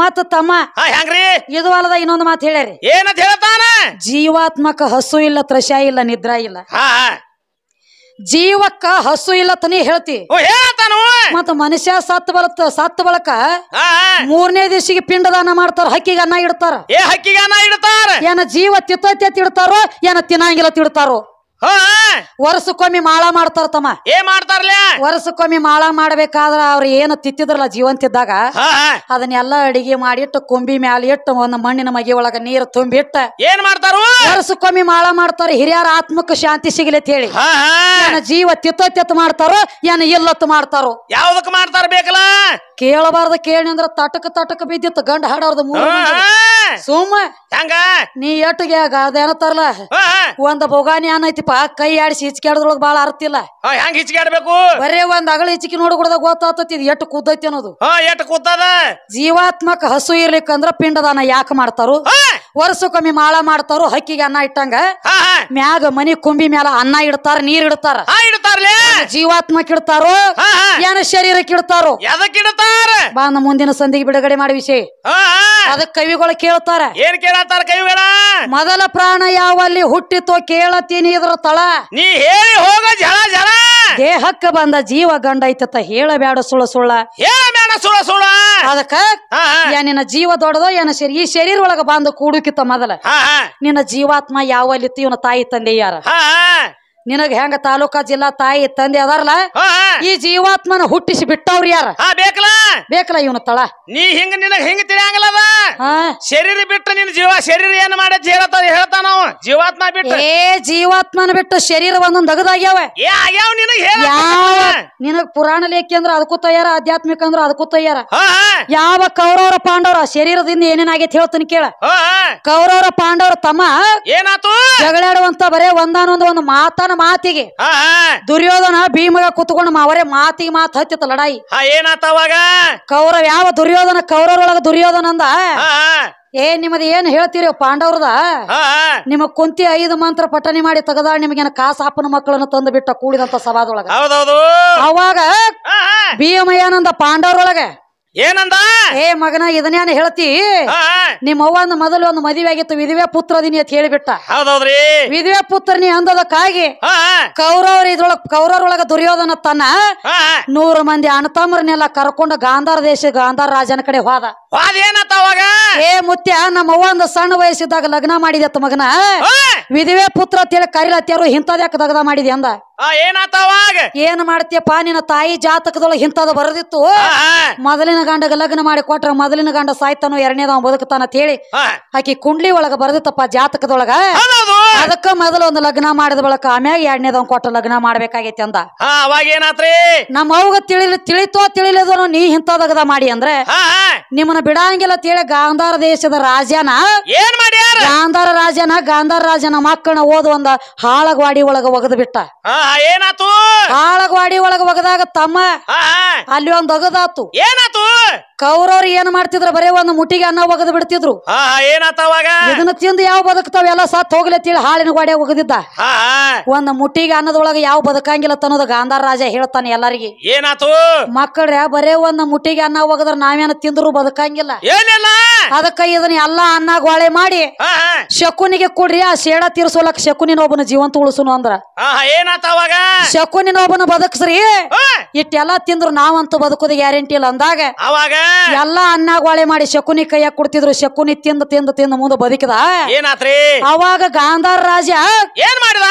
ಮತ್ತ ತಮ್ಮ ಹೆಂಗ್ರಿ ಇದು ಅಲ್ಲದ ಇನ್ನೊಂದು ಮಾತು ಹೇಳ್ಯಾರಿ ಏನಂತ ಹೇಳ್ತಾನ ಜೀವಾತ್ಮಕ ಹಸು ಇಲ್ಲ ತ್ರಶ ಇಲ್ಲ ನಿದ್ರಾ ಇಲ್ಲ ಜೀವಕ್ಕ ಹಸು ಇಲ್ಲ ತನಿ ಹೇಳ್ತಿ ಮತ್ತ ಮನುಷ್ಯ ಸತ್ ಬರತ್ತ ಸತ್ ಬಳಕ ಮೂರನೇ ದಿವಸಿಗೆ ಪಿಂಡದಾನ ಮಾಡ್ತಾರ ಹಕ್ಕಿಗೆ ಇಡ್ತಾರ ಏ ಅನ್ನ ಇಡ್ತಾರ ಏನ ಜೀವ ತಿತ್ತೈತಿ ಏನ ತಿನ್ನಂಗಿಲ್ಲ ತಿಡ್ತಾರೋ ವರ್ಷಕ್ಕೊಮ್ಮೆ ಮಾಳ ಮಾಡ್ತಾರ ತಮ್ಮ ಏನ್ ಮಾಡ್ತಾರಲ್ಲ ವರ್ಷಕ್ಕೊಮ್ಮೆ ಮಾಳ ಮಾಡ್ಬೇಕಾದ್ರ ಅವ್ರ ಏನು ತಿತ್ತಿದ್ರಲ್ಲ ಜೀವಂತಿದ್ದಾಗ ಅದನ್ನೆಲ್ಲ ಅಡಿಗೆ ಮಾಡಿಟ್ಟು ಕುಂಬಿ ಮ್ಯಾಲ ಇಟ್ಟು ಒಂದ್ ಮಣ್ಣಿನ ಮಗಿ ಒಳಗ ನೀರು ತುಂಬಿಟ್ಟ ಏನ್ ಮಾಡ್ತಾರ ವರ್ಷಕ್ಕೊಮ್ಮೆ ಮಾಳ ಮಾಡ್ತಾರ ಹಿರಿಯರ ಆತ್ಮಕ್ಕ ಶಾಂತಿ ಸಿಗಲಿ ಅಂತ ಹೇಳಿ ನನ್ನ ಜೀವ ತಿತ್ತತ್ತೆತ್ ಮಾಡ್ತಾರ ಏನ ಇಲ್ಲತ್ತು ಮಾಡ್ತಾರೋ ಯಾವ್ದಕ್ ಮಾಡ್ತಾರ ಬೇಕಲ್ಲ ಕೇಳಬಾರ್ದ ಕೇಳಿ ಅಂದ್ರ ತಟಕ ತಟಕ ಬಿದ್ದಿತ್ತು ಗಂಡ ಹಾಡೋರ್ದ ಸುಮ್ ಸುಮ್ಮ ನೀ ಎಟ್ಟಿಗೆ ಅದೇನ ತರಲ ಒಂದ್ ಬೊಗಾನಿ ಏನೈತಿ ಕೈ ಆಡಿಸಿ ಹಿಚ್ಕ್ಯಾಡದ್ರೊಳಗ ಬಾಳ ಅರ್ಥ ಇಲ್ಲ ಹಾ ಹೆಂಗ್ ಹಿಚ್ಕಾಡ್ಬೇಕು ಬರೇ ಒಂದ್ ಅಗಳ ಹಿಚ್ಕಿ ನೋಡ್ಕೊಡ್ದಾಗ ಗೊತ್ತಾಗ್ತತಿ ಎಟ್ಟು ಎಟ್ಟು ಅನ್ನೋದು ಎಟ್ಟು ಎಟ್ ಕೂತದ ಜೀವಾತ್ಮಕ ಹಸು ಇರ್ಲಿಕ್ಕಂದ್ರ ಪಿಂಡದಾನ ಯಾಕೆ ಮಾಡ್ತಾರು ವರ್ಷಕ್ಕೊಮ್ಮೆ ಮಾಳ ಮಾಡ್ತಾರು ಹಕ್ಕಿಗೆ ಅನ್ನ ಇಟ್ಟಂಗ ಮ್ಯಾಗ ಮನಿ ಕುಂಬಿ ಮ್ಯಾಲ ಅನ್ನ ಇಡ್ತಾರ ನೀರ್ ಇಡ್ತಾರ ಹಾ ಇಡ್ತಾರ್ಲೆ ಜೀವಾತ್ಮಕ್ ಇಡ್ತಾರೋ ಏನ ಶರೀರಕ್ಕೆ ಇಡ್ತಾರೋ ಬಾ ಇಡ್ತಾರ ಬಂದ ಮುಂದಿನ ಸಂದಿಗೆ ಬಿಡುಗಡೆ ಮಾಡಿ ವಿಷಯ ಹಾ ಅದಕ್ಕೆ ಕವಿಗಳು ಕೇಳ್ತಾರ ಏನ್ ಕೇಳತ್ತಾರ ಕವಿಗಳ ಮೊದಲ ಪ್ರಾಣ ಯಾವಲ್ಲಿ ಹುಟ್ಟಿತೋ ಕೇಳತ್ತೀನಿ ಇದ್ರ ತಳ ನೀ ಹೇಳಿ ಹೋಗ ಜಳ ಜಳ ದೇಹಕ್ಕ ಬಂದ ಜೀವ ಗಂಡ ಐತತ್ತ ಹೇಳಬೇಡ ಸುಳ್ಳ ಸುಳ್ಳ ಹೇಳಬೇಡ ಸುಳ್ಳ ಸುಳ್ಳ ಅದಕ್ಕ ನಿನ್ನ ಜೀವ ದೊಡ್ಡದೋ ಏನ ಶರೀರ ಈ ಶರೀರ ಒಳಗ ಬಂದ ಕೂಡುಕಿತ್ತ ಮೊದಲ ನಿನ್ನ ಜೀವಾತ್ಮ ಯಾವಲ್ಲಿತ್ತು ಇವನ ತಾಯಿ ತಂದೆ ಯಾರ ನಿನಗ ಹೆಂಗ ತಾಲೂಕಾ ಜಿಲ್ಲಾ ತಾಯಿ ತಂದೆ ಅದಾರಲ್ಲ ಈ ಜೀವಾತ್ಮನ ಹುಟ್ಟಿಸಿ ಬಿಟ್ಟವ್ರಿ ಯಾರ ಹಾ ಬೇಕಲ್ಲ ಬೇಕಲ್ಲ ಇವನ ತಳ ನೀ ಹಿಂಗ ನಿನಗೆ ಹಿಂಗ ತಿಳಿಯಂಗಲ್ಲ ಹಾ
ಶರೀರ ಬಿಟ್ಟು ನಿನ್ ಜೀವ ಶರೀರ ಏನ್ ಮಾಡತ್ ಅಂತ ಹೇಳ್ತಾನ ಜೀವಾತ್ಮ ಬಿಟ್ಟು ಏ
ಜೀವಾತ್ಮನ ಬಿಟ್ಟು ಶರೀರ ಒಂದೊಂದ್ ಅಗದಾಗ್ಯಾವ ಏ ಆಗ್ಯಾವ ನಿನಗ್ ಯಾವ ಪುರಾಣ ಲೇಖಿ ಅಂದ್ರ ಅದಕ್ಕೂ ತಯಾರ ಆಧ್ಯಾತ್ಮಿಕ ಅಂದ್ರ ಅದಕ್ಕೂ ತಯಾರ ಯಾವ ಕೌರವರ ಪಾಂಡವರ ಶರೀರದಿಂದ ಏನೇನಾಗೈತಿ ಹೇಳ್ತೀನಿ ಕೇಳ ಕೌರವರ ಪಾಂಡವರ ತಮ್ಮ ಏನಾತು ಜಗಳಾಡುವಂತ ಬರೇ ಒಂದಾನೊಂದು ಒಂದು ಮಾತಾನ ಮಾತಿಗೆ ದುರ್ಯೋಧನ ಭೀಮಗ ಕುತ್ಕೊಂಡು ಅವರೇ ಮಾತಿಗೆ ಮಾತು ಹತ್ತಿತ್ತು ಲಡಾಯಿ ಏನಾತವಾಗ ಕೌರವ ಯಾವ ದುರ್ಯೋಧನ ಕೌರವರೊಳಗ ದುರ್ಯೋಧನ ಅಂದ ಏನ್ ಏ ನಿಮ್ಮದು ಏನ್ ಹೇಳ್ತೀರಿ ಪಾಂಡವ್ರದ ನಿಮ್ಮ ಕುಂತಿ ಐದು ಮಂತ್ರ ಪಠನೆ ಮಾಡಿ ತೆಗದ ನಿಮಗೇನ ಕಾಸಾಪನ ಮಕ್ಕಳನ್ನು ತಂದು ಬಿಟ್ಟ ಕೂಡಿದಂತ ಸವಾದೊಳಗ ಅವಾಗ ಭೀಮ ಏನಂದ ಪಾಂಡವ್ರೊಳಗೆ ಏನಂದ ಏ ಮಗನ ಇದನ್ನೇನು ಹೇಳ್ತಿ ನಿಮ್ಮ ಅವ್ವನ ಮೊದಲು ಒಂದು ಮದುವೆ ಆಗಿತ್ತು ವಿಧವೆ ಪುತ್ರದಿನಿ ಅಂತ ಹೇಳಿಬಿಟ್ಟ ಹೌದೌದ್ರಿ ವಿಧವೆ ಪುತ್ರನಿ ಅಂದದಕ್ಕಾಗಿ ಕೌರವ್ರ ಇದ್ರೊಳಗ ಕೌರವ್ರೊಳಗ ದುರ್ಯೋಧನ ತನ್ನ ನೂರು ಮಂದಿ ಅಣತಮ್ಮರನ್ನೆಲ್ಲ ಕರ್ಕೊಂಡು ಗಾಂಧಾರ ದೇಶ ಗಾಂಧಾರ ರಾಜನ ಕಡೆ ಹೋದ ಅವಾಗ ಏ ಮುತ್ಯ ನಮ್ಮ ಒಂದು ಸಣ್ಣ ವಯಸ್ಸಿದ್ದಾಗ ಲಗ್ನ ಮಾಡಿದೆ ಮಗನ ವಿಧವೆ ಪುತ್ರ ಹೇಳಿ ಕರಿಲತ್ತಿಯರು ಇಂಥದ್ಯಾಕ ದಗದ ಮಾಡಿದೆ ಅಂದ ಏನ್ ಮಾಡ್ತೀಯಪ್ಪ ನಿನ್ನ ತಾಯಿ ಜಾತಕದೊಳಗೆ ಹಿಂತದ ಬರದಿತ್ತು ಮೊದಲಿನ ಗಂಡಗ ಲಗ್ನ ಮಾಡಿ ಕೊಟ್ರ ಮೊದಲಿನ ಗಂಡ ಸಾಯ್ತಾನೋ ಎರಡನೇದ ಬದುಕತಾನ ಅಂತ ಹೇಳಿ ಆಕಿ ಕುಂಡ್ಲಿ ಒಳಗ ಬರದಿತ್ತಪ್ಪ ಜಾತಕದೊಳಗ ಅದಕ್ಕ ಮೊದಲ ಒಂದು ಲಗ್ನ ಮಾಡಿದ ಬಳಕ ಆಮ್ಯಾಗ ಎರಡನೇದ್ ಕೊಟ್ಟ ಲಗ್ನ ಮಾಡ್ಬೇಕಾಗೈತಿ ಅಂದ ಅವಾಗ ಏನಾತ್ರಿ ನಮ್ಮ ಅವ್ಗ ತಿಳಿಲಿ ತಿಳಿತೋ ತಿಳಿಲಿದನು ನೀ ಹಿಂತದಗದ ಮಾಡಿ ಅಂದ್ರೆ ನಿಮ್ಮನ್ನ ಬಿಡಂಗಿಲ್ಲ ತಿಳಿ ಗಾಂಧಾರ ದೇಶದ ರಾಜನ ಏನ್ ಮಾಡ್ಯಾರ ಗಾಂಧಾರ ರಾಜನ ಗಾಂಧಾರ ರಾಜನ ಮಕ್ಕಳ ಓದು ಒಂದ ಹಾಳಗ್ವಾಡಿ ಒಳಗ ಒಗದು ಬಿಟ್ಟ ಏನಾತು ಕಾಳಗವಾಡಿ ಒಳಗ ಒಗದಾಗ ತಮ್ಮ ಆ ಅಲ್ಲಿ ಒಂದ್ ಒಗದಾತು ಏನಾತು ಕೌರವ್ರು ಏನ್ ಮಾಡ್ತಿದ್ರ ಬರೇ ಒಂದು ಮುಟ್ಟಿಗೆ ಅನ್ನ ಒಗದು ಬಿಡ್ತಿದ್ರು ಹಾ ಇದನ್ನ ತಿಂದು ಯಾವ ಬದುಕ್ತಾವ ಎಲ್ಲ ಸತ್ ಹೋಗ್ಲತ್ತಿ ಹಾಳಿನ ಗೋಡೆ ಒಗದಿದ್ದ ಒಂದ್ ಮುಟ್ಟಿಗೆ ಅನ್ನದೊಳಗ ಯಾವ ಬದುಕಂಗಿಲ್ಲ ಅನ್ನೋದು ಗಾಂಧಾರ ರಾಜ ಹೇಳ್ತಾನೆ ಎಲ್ಲಾರಿಗೆ ಏನಾತು ಮಕ್ಕಳ ಬರೇ ಒಂದ್ ಮುಟ್ಟಿಗೆ ಅನ್ನ ಒಗದ್ರ ನಾವೇನ ತಿಂದ್ರು ಬದುಕಂಗಿಲ್ಲ ಏನಿಲ್ಲ ಅದಕ್ಕ ಇದನ್ನ ಎಲ್ಲಾ ಅನ್ನ ಗೋಳೆ ಮಾಡಿ ಶಕುನಿಗೆ ಕೊಡ್ರಿ ಆ ಶೇಡ ತೀರ್ಸೋಲಕ್ ಶಕುನಿನ ಒಬ್ಬನ ಜೀವಂತ ಉಳಿಸುನು ಅಂದ್ರ ಶಕುನಿನ ಒಬ್ಬನ ಬದುಕ್ಸ್ರಿ ಇಟ್ಟೆಲ್ಲಾ ತಿಂದ್ರು ನಾವಂತೂ ಬದುಕೋದು ಗ್ಯಾರಂಟಿ ಇಲ್ಲ ಅಂದಾಗ ಅವಾಗ ಎಲ್ಲಾ ಅನ್ನ ಗೋಳೆ ಮಾಡಿ ಶಕುನಿ ಕೈಯಾಗ ಕೊಡ್ತಿದ್ರು ಶಕುನಿ ತಿಂದು ತಿಂದು ತಿಂದು ಮುಂದೆ ಬದುಕಿದ ಏನಾತ್ರಿ ಅವಾಗ ಗಾಂಧಾರ ರಾಜ ಏನ್ ಮಾಡಿದ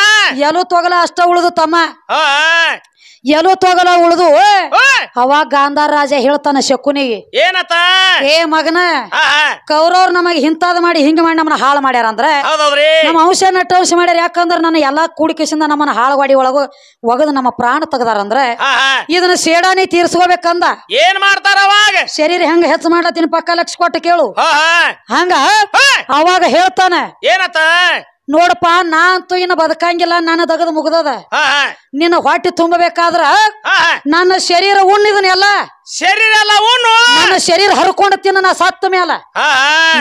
ಎಲ್ಲೂ ತೊಗಲ ಅಷ್ಟ ಉಳಿದು ತಮ್ಮ ಎಲ್ಲೂ ತೋಗಲ ಉಳಿದು ಅವಾಗ ಗಾಂಧಾರ ರಾಜ ಹೇಳ್ತಾನ ಶಕುನಿಗೆ ಏನತ ಏ ಮಗನ ಕೌರವ್ರು ನಮಗೆ ಹಿಂತಾದ ಮಾಡಿ ಹಿಂಗ ಮಾಡಿ ನಮ್ಮನ್ನ ಹಾಳು ಮಾಡ್ಯಾರ ಅಂದ್ರೆ ನಮ್ಮ ಅಂಶ ನಟ್ಟ ಅಂಶ ಮಾಡ್ಯಾರ ಯಾಕಂದ್ರ ನನ್ನ ಎಲ್ಲಾ ಕೂಡಿಕೆಸಿಂದ ನಮ್ಮನ್ನ ಹಾಳುಗಾಡಿ ಒಳಗು ಒಗದು ನಮ್ಮ ಪ್ರಾಣ ತೆಗದಾರಂದ್ರೆ ಇದನ್ನ ಸೇಡಾನಿ ತೀರ್ಸ್ಕೋಬೇಕಂದ ಏನ್ ಮಾಡ್ತಾರ ಅವಾಗ ಶರೀರ ಹೆಂಗ ಹೆಚ್ಚು ಮಾಡತ್ತಿನ ಪಕ್ಕ ಲಕ್ಷ ಕೊಟ್ಟು ಕೇಳು ಹಂಗ ಅವಾಗ ಹೇಳ್ತಾನೆ ಏನತ್ತ ನೋಡಪ್ಪ ನಾ ಅಂತೂ ಇನ್ನ ಬದುಕಂಗಿಲ್ಲ ನಾನು ದಗದ ಮುಗ್ದದ ನಿನ್ನ ಹೊಟ್ಟೆ ತುಂಬಬೇಕಾದ್ರ ನನ್ನ ಶರೀರ ಉಣ್ಣಿದನೆಲ್ಲ ಶರೀರ ಎಲ್ಲ ಉಣ್ಣು ನನ್ನ ಶರೀರ ಹರ್ಕೊಂಡು ತಿನ್ನ ನಾ ಸತ್ತ ಮೇಲೆ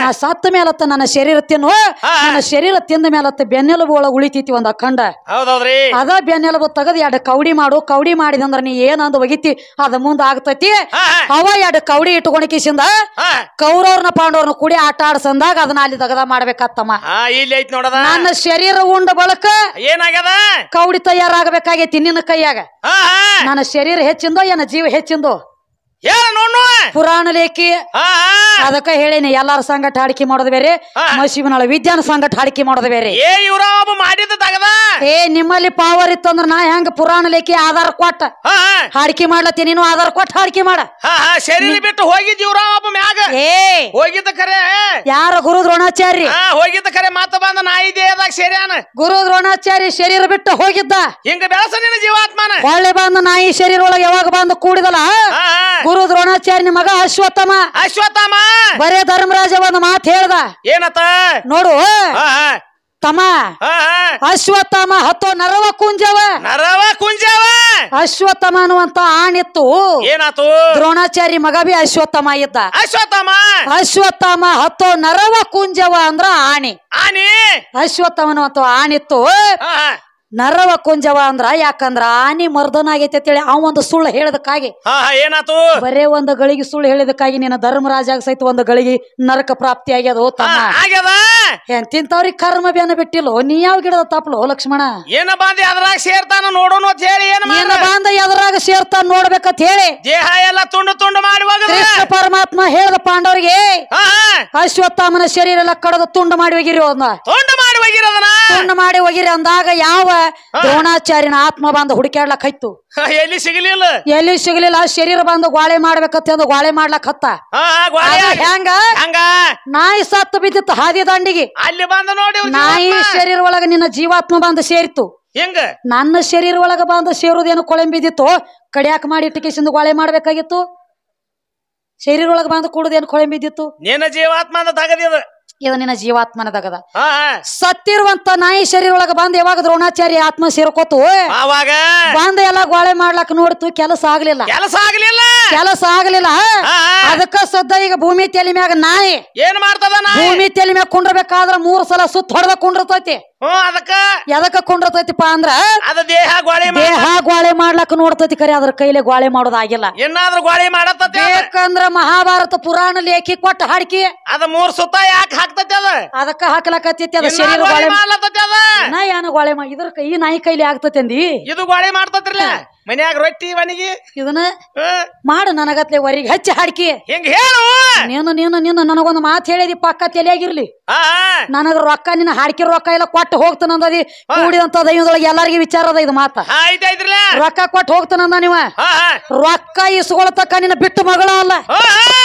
ನಾ ಸತ್ತ ಮೇಲತ್ತ ನನ್ನ ಶರೀರ ತಿನ್ನು ನನ್ನ ಶರೀರ ತಿಂದ ಮೇಲತ್ತ ಬೆನ್ನೆಲುಬು ಒಳಗ ಉಳಿತೈತಿ ಒಂದ್ ಅಖಂಡ ಅದ ಬೆನ್ನೆಲುಬು ತೆಗದ್ ಎರಡು ಕೌಡಿ ಮಾಡು ಕೌಡಿ ಮಾಡಿದಂದ್ರ ನೀ ಏನಂದ್ ಒಗಿತಿ ಅದ ಮುಂದ ಆಗ್ತೈತಿ ಅವ ಎರಡು ಕೌಡಿ ಇಟ್ಕೊಂಡ ಕಿಸಿಂದ ಕೌರವ್ರನ್ನ ಪಾಂಡವ್ರನ್ನ ಕೂಡಿ ಆಟ ಆಡ್ಸಂದಾಗ ಅದನ್ನ ಅಲ್ಲಿ ತಗದ ಮಾಡ್ಬೇಕತ್ತಮ್ಮ ನನ್ನ ಶರೀರ ಉಂಡ ಬಳಕ ಏನಾಗದ ಕೌಡಿ ತಯಾರಾಗಬೇಕಾಗಿ ಆಗೈತಿ ನಿನ್ನ ಕೈಯಾಗ ನನ್ನ ಶರೀರ ಹೆಚ್ಚಿಂದೋ ಏನ ಜೀವ ಹೆಚ್ಚಿಂದೋ ಪುರಾಣ ಲೇಖಿ ಅದಕ್ಕ ಹೇಳಿನಿ ಎಲ್ಲಾರ ಸಂಗಟ ಹಾಡಿಕೆ ಮಾಡೋದ್ ಬೇರೆ ವಿದ್ಯಾನ ಸಂಗಟ ಹಾಡಿಕೆ ಮಾಡೋದ್ ಬೇರೆ ಏ ಮಾಡಿದ ತಗದ ಏ ನಿಮ್ಮಲ್ಲಿ ಪಾವರ್ ಇತ್ತಂದ್ರ ನಾ ಹೆಂಗ ಪುರಾಣ ಲೇಖಿ ಆಧಾರ ಕೊಟ್ಟ ಹಾಡಿಕೆ ಮಾಡ್ಲತ್ತಿ ನೀನು ಆಧಾರ ಕೊಟ್ಟ ಹಾಡಿಕೆ ಮಾಡ ಶರೀರ ಬಿಟ್ಟು ಹೋಗಿದ್ ಮ್ಯಾಗ ಹೋಗಿದ್ದ ಕರೆ ಯಾರ ಗುರು ದ್ರೋಣಾಚಾರ್ಯ ಹೋಗಿದ್ದ
ಕರೆ ಮಾತು ಬಂದ ನಾ ಇದೇ ಗುರು ದ್ರೋಣಾಚಾರ್ಯ ಶರೀರ ಬಿಟ್ಟು
ಹೋಗಿದ್ದ ಹಿಂಗ ಬೆಳಸ ನಿನ್ನ ಜೀವಾತ್ಮನ ಒಳ್ಳೆ ಬಂದ ನಾಯಿ ಶರೀರ ಒಳಗೆ ಯಾವಾಗ ಬಂದು ಕೂಡಿದಲ್ಲ ಗುರು ದ್ರೋಣಾಚಾರ್ಯ ಮಗ ಅಶ್ವತ್ಥಮ ಅಶ್ವತ್ಥಮ ಬರೇ ಧರ್ಮರಾಜ ಒಂದು ಮಾತು ಹೇಳ್ದ ಏನತ್ತ ನೋಡು ತಮ ಅಶ್ವತ್ಥಮ ಹತ್ತು ನರವ ಕುಂಜವ ನರವ ಕುಂಜವ ಅಶ್ವತ್ಥಮ ಅನ್ನುವಂತ ಆಣಿತ್ತು ಏನಾತು ದ್ರೋಣಾಚಾರಿ ಮಗ ಬಿ ಅಶ್ವತ್ಥಮ ಇದ್ದ ಅಶ್ವತ್ಥಮ ಅಶ್ವತ್ಥಮ ಹತ್ತು ನರವ ಕುಂಜವ ಅಂದ್ರ ಆಣಿ ಆಣಿ ಅಶ್ವತ್ಥಮ ಅನ್ನುವಂತ ಆಣಿತ್ತು ನರವ ಕುಂಜವ ಅಂದ್ರ ಯಾಕಂದ್ರ ಆನಿ ಮರ್ದನ ಅಂತ ಅಂತೇಳಿ ಅವ ಒಂದು ಸುಳ್ಳು ಹೇಳದಕ್ಕಾಗಿ ಹಾ ಬರೇ ಒಂದು ಗಳಿಗೆ ಸುಳ್ಳು ಹೇಳಿದಕ್ಕಾಗಿ ನಿನ್ನ ಧರ್ಮರಾಜ ಸಹಿತ ಒಂದು ಗಳಿಗೆ ನರಕ ಪ್ರಾಪ್ತಿ ಆಗ್ಯದ ತಮ್ಮ ಎಂತಿಂತವ್ರಿಗೆ ಕರ್ಮ ಬೇನ ಬಿಟ್ಟಿಲ್ಲೋ ನೀ ಯಾವ ಗಿಡದ ತಪ್ಪಲು ಲಕ್ಷ್ಮಣ
ಏನ ಬಾಂದಿ ಅದ್ರಾಗ ಸೇರ್ತಾನ ನೋಡೋಣ ಅಂತ ಹೇಳಿ ಏನ್
ನಿನ್ನ ಬಾಂಧ ಅದ್ರಾಗ ಸೇರ್ತಾನ ನೋಡ್ಬೇಕಂತ ಹೇಳಿ ದೇಹ ಎಲ್ಲ
ತುಂಡು ತುಂಡು ಮಾಡಿ
ಪರಮಾತ್ಮ ಹೇಳ್ದ ಪಾಂಡವರಿಗೆ ಹಾ ಅಶ್ವತ್ಥಾಮನ ಶರೀರ ಎಲ್ಲ ಕಡದ ತುಂಡು ಮಾಡಿ ಹೋಗಿರಿ ಒಂದ ತುಂಡು ಮಾಡಿ ಹೋಗಿರೋದನ ತುಂಡು ಮಾಡಿ ಹೋಗಿರಿ ಅಂದಾಗ ಯಾವ ದ್ರೋಣಾಚಾರ್ಯನ ಆತ್ಮ ಬಂದು ಹುಡುಕ್ಯಾಡ್ಲಕ್ ಹತ್ತು
ಎಲ್ಲಿ ಸಿಗಲಿಲ್ಲ
ಎಲ್ಲಿ ಸಿಗಲಿಲ್ಲ ಶರೀರ ಬಂದು ಗ್ವಾಳೆ ಮಾಡ್ಬೇಕಂತ ಗೋಳೆ ಮಾಡ್ಲಕ್ ಹತ್ತ ಹೆಂಗ ನಾಯಿ ಸತ್ತು ಬಿದ್ದಿತ್ತು ಹಾದಿ ದಂಡಿಗೆ ಅಲ್ಲಿ ಬಂದು ನೋಡಿ ನಾಯಿ ಶರೀರ ಒಳಗ ನಿನ್ನ ಜೀವಾತ್ಮ ಬಂದು ಸೇರಿತು ಹೆಂಗ ನನ್ನ ಶರೀರ ಒಳಗ ಬಂದು ಸೇರುದೇನು ಕೊಳೆಂಬಿದ್ದಿತ್ತು ಕಡಿಯಾಕ ಮಾಡಿ ಸಿಂದು ಗ್ವಾಳೆ ಮಾಡ್ಬೇಕಾಗಿತ್ತು ಶರೀರ ಒಳಗ ಬಂದು ಕೂಡುದೇನು ಕೊಳೆಂಬಿದ್ದಿತ್ತು
ನಿನ್ನ ಜೀವಾತ್ಮ ಅಂತ
ಇದು ನಿನ್ನ ಜೀವಾತ್ಮನದಾಗದ ಸತ್ತಿರುವಂತ ನಾಯಿ ಶರೀರ ಒಳಗ ಬಂದ್ ಯಾವಾಗ ದ್ರೋಣಾಚಾರ್ಯ ಆತ್ಮ ಸೇರ್ಕೋತು ಬಂದ ಎಲ್ಲ ಗೋಳೆ ಮಾಡ್ಲಕ್ ನೋಡ್ತು ಕೆಲಸ ಆಗ್ಲಿಲ್ಲ ಕೆಲಸ ಆಗ್ಲಿಲ್ಲ ಕೆಲಸ ಆಗ್ಲಿಲ್ಲ ಅದಕ್ಕ ಸದ್ದ ಈಗ ಭೂಮಿ ತೆಲಿ ಮ್ಯಾಗ ನಾಯಿ ಏನ್ ಮಾಡ್ತದ ಭೂಮಿ ತೆಲಿ ಮ್ಯಾಗ ಕುಂಡ್ರಬೇಕಾದ್ರ ಮೂರ್ ಸಲ ಸುತ್ತ ಹೊಡೆದ ಕುಂಡ್ರತೈತಿ ಅದಕ್ಕ ಎದಕ್ಕ ಪಾ ಅಂದ್ರ ದೇಹ ಗೋಳೆ ದೇಹ ಗೋಳೆ ಮಾಡ್ಲಕ್ ನೋಡ್ತೈತಿ ಕರೆ ಅದ್ರ ಕೈಲಿ ಗೋಳೆ ಮಾಡೋದಾಗಿಲ್ಲ ಏನಾದ್ರೂ ಗೋಳೆ ಮಾಡತ್ತ ಮಹಾಭಾರತ ಪುರಾಣ ಲೇಖಿ ಕೊಟ್ಟ ಹಾಡ್ಕಿ ಅದ ಮೂರ್ ಸುತ್ತ ಯಾಕೆ ಅದಕ್ಕ ಹಾಕ್ಲಾಕತ್ತೈತಿ ಅದ ಶರೀರ ಗೋಳೆ ಅದ ನಾ ಏನ ಗೋಳೆ ಮಾ ಇದ್ರ ಈ ನಾಯಿ ಕೈಲಿ ಆಗ್ತತಿ ಅಂದಿ ಇದು ಗೋಳೆ ಮಾಡ್ತತ್ರಲ್ಲ ಮನ್ಯಾಗ ರೊಟ್ಟಿ ಮನಿಗೆ ಇದನ್ನ ಮಾಡು ನನಗತ್ಲೆ ವರಿಗೆ ಹಚ್ಚಿ ಹಾಡ್ಕಿ ಹೆಂಗ ಹೇಳು ನೀನು ನೀನು ನೀನು ನನಗೊಂದು ಮಾತು ಹೇಳಿದಿ ಪಕ್ಕ ತಲೆಯಾಗಿರ್ಲಿ ನನಗ ರೊಕ್ಕ ನಿನ್ನ ಹಾಡ್ಕಿ ರೊಕ್ಕ ಎಲ್ಲ ಕೊಟ್ಟು ಹೋಗ್ತಾನಂದದಿ ಕೂಡಿದಂತ ದೈವದೊಳಗೆ ಎಲ್ಲರಿಗೂ ವಿಚಾರ ಅದ ಇದು ಮಾತ ರೊಕ್ಕ ಕೊಟ್ಟು ಹೋಗ್ತಾನಂದ ನೀವ ರೊಕ್ಕ ಇಸ್ಕೊಳತಕ್ಕ ನಿನ್ನ ಬಿಟ್ಟು ಮಗಳ ಅಲ್ಲ